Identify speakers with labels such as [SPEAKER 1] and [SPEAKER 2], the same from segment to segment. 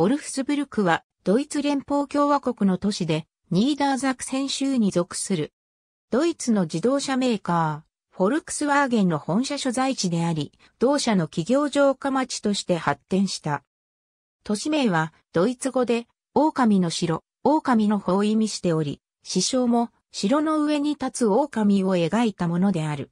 [SPEAKER 1] ボルフスブルクはドイツ連邦共和国の都市でニーダーザクセン州に属する。ドイツの自動車メーカー、フォルクスワーゲンの本社所在地であり、同社の企業城下町として発展した。都市名はドイツ語で狼の城、狼の方を意味しており、師匠も城の上に立つ狼を描いたものである。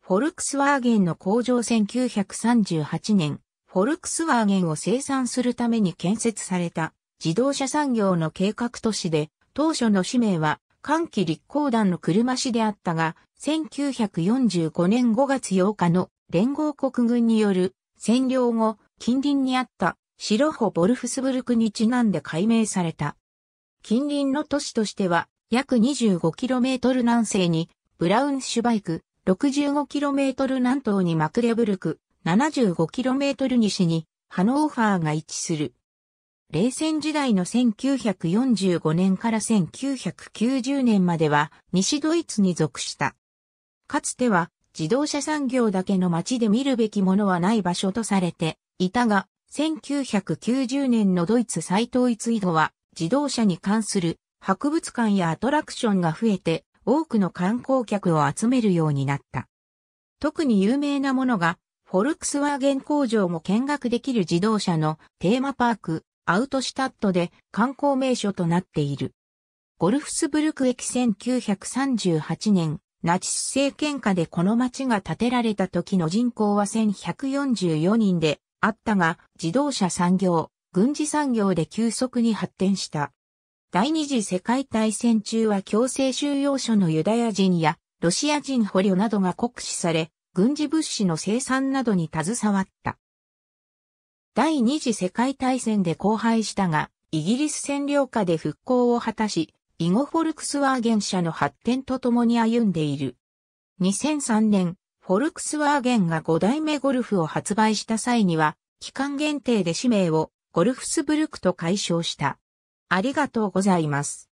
[SPEAKER 1] フォルクスワーゲンの工場1938年、フォルクスワーゲンを生産するために建設された自動車産業の計画都市で、当初の使命は、寒気立候団の車市であったが、1945年5月8日の連合国軍による占領後、近隣にあった白穂ボルフスブルクにちなんで改名された。近隣の都市としては、約 25km 南西にブラウンシュバイク、65km 南東にマクレブルク、75km 西にハノーファーが位置する。冷戦時代の1945年から1990年までは西ドイツに属した。かつては自動車産業だけの街で見るべきものはない場所とされていたが、1990年のドイツ再統一移動は自動車に関する博物館やアトラクションが増えて多くの観光客を集めるようになった。特に有名なものがフォルクスワーゲン工場も見学できる自動車のテーマパーク、アウトシタットで観光名所となっている。ゴルフスブルク駅1938年、ナチス政権下でこの町が建てられた時の人口は1144人であったが、自動車産業、軍事産業で急速に発展した。第二次世界大戦中は強制収容所のユダヤ人やロシア人捕虜などが酷使され、軍事物資の生産などに携わった。第二次世界大戦で荒廃したが、イギリス占領下で復興を果たし、囲碁フォルクスワーゲン社の発展とともに歩んでいる。2003年、フォルクスワーゲンが5代目ゴルフを発売した際には、期間限定で氏名をゴルフスブルクと解消した。ありがとうございます。